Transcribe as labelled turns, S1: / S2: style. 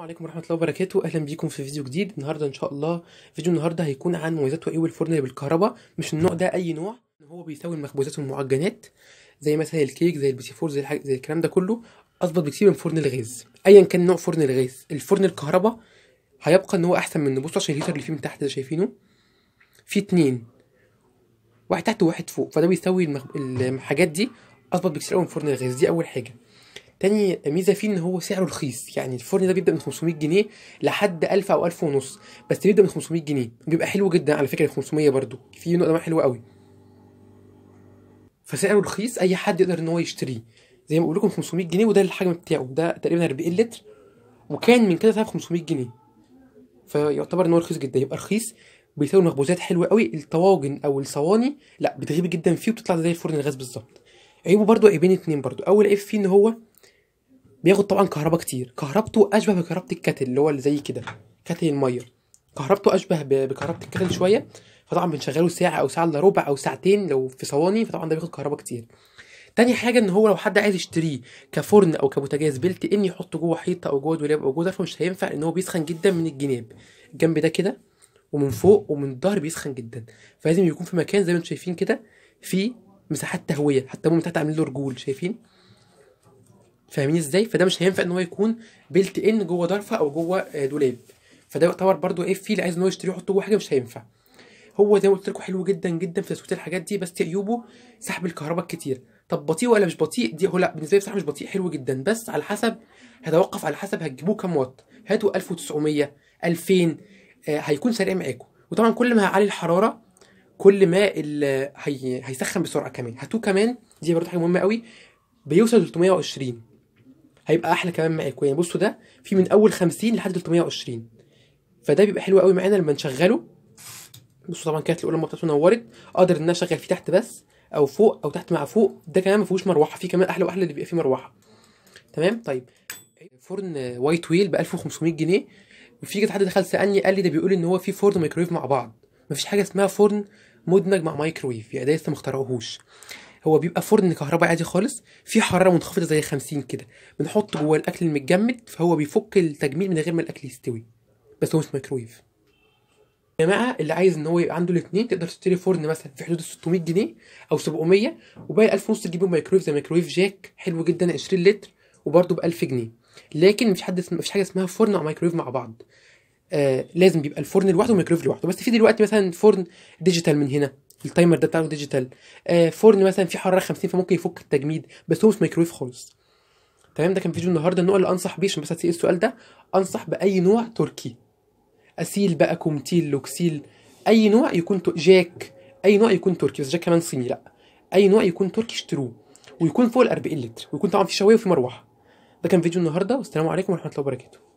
S1: السلام عليكم ورحمه الله وبركاته اهلا بيكم في فيديو جديد النهارده ان شاء الله فيديو النهارده هيكون عن مميزات وايه الفرن اللي بالكهرباء مش النوع ده اي نوع هو بيساوي المخبوزات والمعجنات زي مثلا الكيك زي البيتي فور زي زي الكلام ده كله اظبط بكتير من فرن الغاز ايا كان نوع فرن الغاز الفرن الكهرباء هيبقى ان هو احسن منه بصوا عشان الهيتر اللي فيه من تحت ده شايفينه في اتنين واحد تحت وواحد فوق فده بيساوي المخ... الحاجات دي اظبط بكتير من فرن الغاز دي اول حاجه تاني ميزه فيه ان هو سعره رخيص يعني الفرن ده بيبدا من 500 جنيه لحد 1000 او 1000 ونص بس بيبدا من 500 جنيه بيبقى حلو جدا على فكره 500 برضو في نقطة حلوه قوي فسعره رخيص اي حد يقدر ان هو يشتريه زي ما بقول لكم 500 جنيه وده الحجم بتاعه ده تقريبا 40 لتر وكان من كده ب 500 جنيه فيعتبر ان هو رخيص جدا يبقى رخيص بيساوي مخبوزات حلوه قوي الطواجن او الصواني لا بتغيب جدا فيه وبتطلع زي الفرن الغاز بالظبط عيبه برضو عيبين اتنين برضو اول عيب فيه ان هو بياخد طبعا كهرباء كتير كهربته اشبه بكهربه الكتل اللي هو اللي زي كده كتل الميه كهربته اشبه بكهربه الكتل شويه فطبعا بنشغله ساعه او ساعه الا ربع او ساعتين لو في صواني فطبعا ده بياخد كهرباء كتير تاني حاجه ان هو لو حد عايز يشتريه كفرن او كبوتاجاز بلت ان يحطه جوه حيطه او جوه دولاب او جوه درفه مش هينفع ان هو بيسخن جدا من الجناب الجنب ده كده ومن فوق ومن الظهر بيسخن جدا فلازم يكون في مكان زي ما انتم شايفين كده في مساحات تهويه حتى ممكن تحت عاملين له رجول شايفين فاهمين ازاي فده مش هينفع ان هو يكون بيلت ان جوه درفه او جوه آه، دولاب فده يعتبر برده ايه في اللي عايز ان هو يشتريه يحط جوه حاجه مش هينفع هو زي ما قلت لكم حلو جدا جدا في تسويق الحاجات دي بس عيوبه سحب الكهرباء الكتير طب بطيء ولا مش بطيء دي هو لا بالنسبه لي بصراحه مش بطيء حلو جدا بس على حسب هتوقف على حسب هتجيبوه كام وات هاتوا 1900 2000 آه هيكون سريع معاكم وطبعا كل ما هعلي الحراره كل ما هي... هيسخن بسرعه كمان هاتوه كمان دي برضه حاجه مهمه قوي بيوصل 320 هيبقى احلى كمان معاكم يعني بصوا ده في من اول 50 لحد 320 فده بيبقى حلو قوي معانا لما نشغله بصوا طبعا كانت القلمه بتاعته نورت اقدر ان انا اشغل فيه تحت بس او فوق او تحت مع فوق ده كمان ما فيهوش مروحه في كمان احلى واحلى اللي بيبقى فيه مروحه تمام طيب فرن وايت ويل ب 1500 جنيه وفي كده حد دخل سالني قال لي ده بيقول ان هو في فرن مايكرويف مع بعض مفيش حاجه اسمها فرن مدمج مع مايكرويف يعني ده لسه ما اخترعوهوش هو بيبقى فرن كهرباء عادي خالص فيه حراره منخفضه زي 50 كده بنحط جواه الاكل المتجمد فهو بيفك التجميد من غير ما الاكل يستوي بس هو مش مايكرويف يا جماعه اللي عايز ان هو يبقى عنده الاثنين تقدر تشتري فرن مثلا في حدود 600 جنيه او 700 وباقي 1000 ونص تجيبه مايكرويف زي مايكرويف جاك حلو جدا 20 لتر وبرده ب 1000 جنيه لكن مفيش حد اسم... مفيش حاجه اسمها فرن او مايكرويف مع بعض آه لازم بيبقى الفرن لوحده والميكرويف لوحده بس في دلوقتي مثلا فرن ديجيتال من هنا التايمر ده بتاعه ديجيتال آه فرن مثلا فيه حراره 50 فممكن يفك التجميد بس هو مش مايكرويف خالص تمام ده كان فيديو النهارده النوع اللي انصح بيه عشان بس هتسال السؤال ده انصح باي نوع تركي اسيل بقى كومتيل لوكسيل اي نوع يكون جاك اي نوع يكون تركي بس جاك كمان صيني لا اي نوع يكون تركي اشتروه ويكون فوق ال 40 لتر ويكون طبعا في شوايه وفي مروحه ده كان فيديو النهارده والسلام عليكم ورحمه الله وبركاته